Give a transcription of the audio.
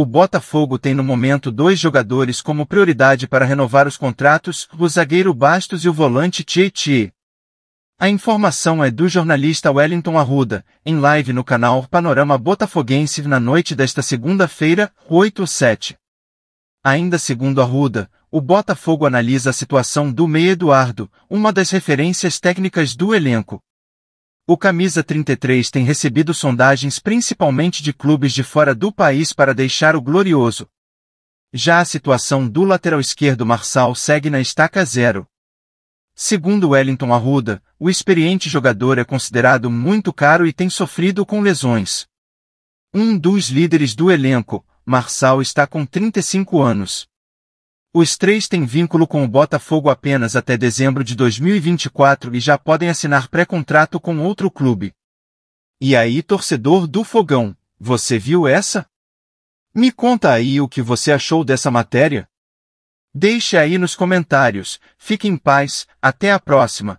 o Botafogo tem no momento dois jogadores como prioridade para renovar os contratos, o zagueiro Bastos e o volante Tietê. A informação é do jornalista Wellington Arruda, em live no canal Panorama Botafoguense na noite desta segunda-feira, 8 7. Ainda segundo Arruda, o Botafogo analisa a situação do meia Eduardo, uma das referências técnicas do elenco. O Camisa 33 tem recebido sondagens principalmente de clubes de fora do país para deixar o glorioso. Já a situação do lateral esquerdo Marçal segue na estaca zero. Segundo Wellington Arruda, o experiente jogador é considerado muito caro e tem sofrido com lesões. Um dos líderes do elenco, Marçal está com 35 anos. Os três têm vínculo com o Botafogo apenas até dezembro de 2024 e já podem assinar pré-contrato com outro clube. E aí, torcedor do Fogão, você viu essa? Me conta aí o que você achou dessa matéria. Deixe aí nos comentários. Fique em paz, até a próxima.